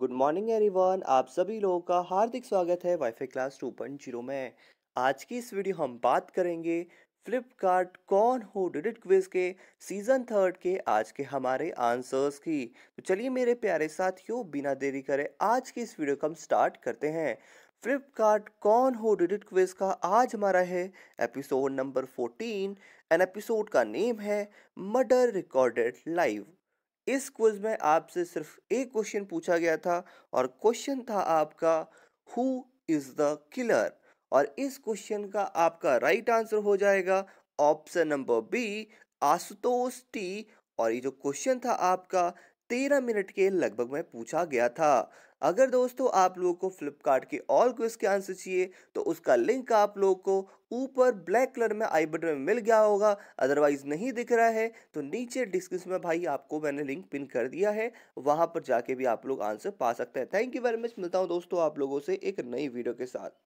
good morning everyone आप सभी लोगों का हार्दिक स्वागत है वाईफाई क्लास 2.0 में आज की इस वीडियो हम बात करेंगे फ्लिपकार्ट कौन हो डिडिट क्विज के सीजन थर्ड के आज के हमारे आंसर्स की तो चलिए मेरे प्यारे साथियों बिना देरी करे आज की इस वीडियो को हम स्टार्ट करते हैं फ्लिपकार्ट कौन हो डिडिट क्विज का आज हमारा है एपिसोड नंबर 14 एन एपिसोड का नेम है मर्डर रिकॉर्डेड लाइव इस क्विज में आपसे सिर्फ एक क्वेश्चन पूछा गया था और क्वेश्चन था आपका हु इज द किलर और इस क्वेश्चन का आपका राइट आंसर हो जाएगा option number B Ashutosh T और ये जो क्वेश्चन था आपका तेरह मिनट के लगभग में पूछा गया था अगर दोस्तों आप लोगों को फ्लिपकार्ट के ऑल क्विज के आंसर चाहिए तो उसका लिंक आप लोगों को ऊपर ब्लैक कलर में आई बटन में मिल गया होगा अदरवाइज नहीं दिख रहा है तो नीचे डिस्क्रिप्शन में भाई आपको मैंने लिंक पिन कर दिया है वहां पर जाके भी आप लोग आंसर पा सकते हैं थैंक यू वेरी मच मिलता हूँ दोस्तों आप लोगों से एक नई वीडियो के साथ